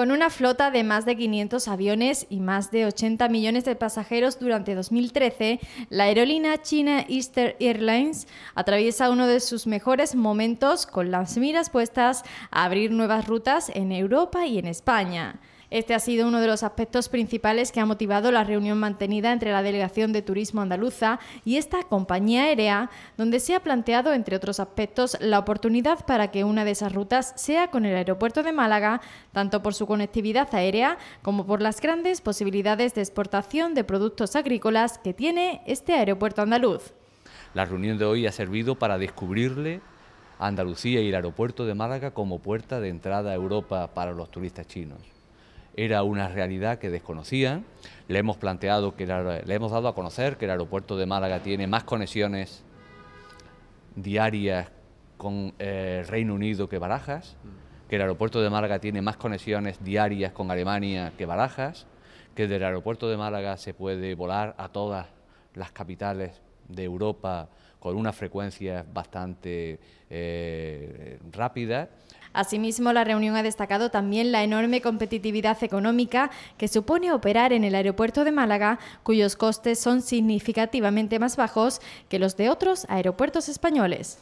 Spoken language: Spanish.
Con una flota de más de 500 aviones y más de 80 millones de pasajeros durante 2013, la aerolínea china Easter Airlines atraviesa uno de sus mejores momentos con las miras puestas a abrir nuevas rutas en Europa y en España. Este ha sido uno de los aspectos principales que ha motivado la reunión mantenida entre la Delegación de Turismo Andaluza y esta compañía aérea, donde se ha planteado, entre otros aspectos, la oportunidad para que una de esas rutas sea con el aeropuerto de Málaga, tanto por su conectividad aérea como por las grandes posibilidades de exportación de productos agrícolas que tiene este aeropuerto andaluz. La reunión de hoy ha servido para descubrirle a Andalucía y el aeropuerto de Málaga como puerta de entrada a Europa para los turistas chinos era una realidad que desconocían. Le hemos planteado, que le hemos dado a conocer que el aeropuerto de Málaga tiene más conexiones diarias con el eh, Reino Unido que Barajas, que el aeropuerto de Málaga tiene más conexiones diarias con Alemania que Barajas, que del aeropuerto de Málaga se puede volar a todas las capitales de Europa con una frecuencia bastante eh, rápida. Asimismo, la reunión ha destacado también la enorme competitividad económica que supone operar en el aeropuerto de Málaga, cuyos costes son significativamente más bajos que los de otros aeropuertos españoles.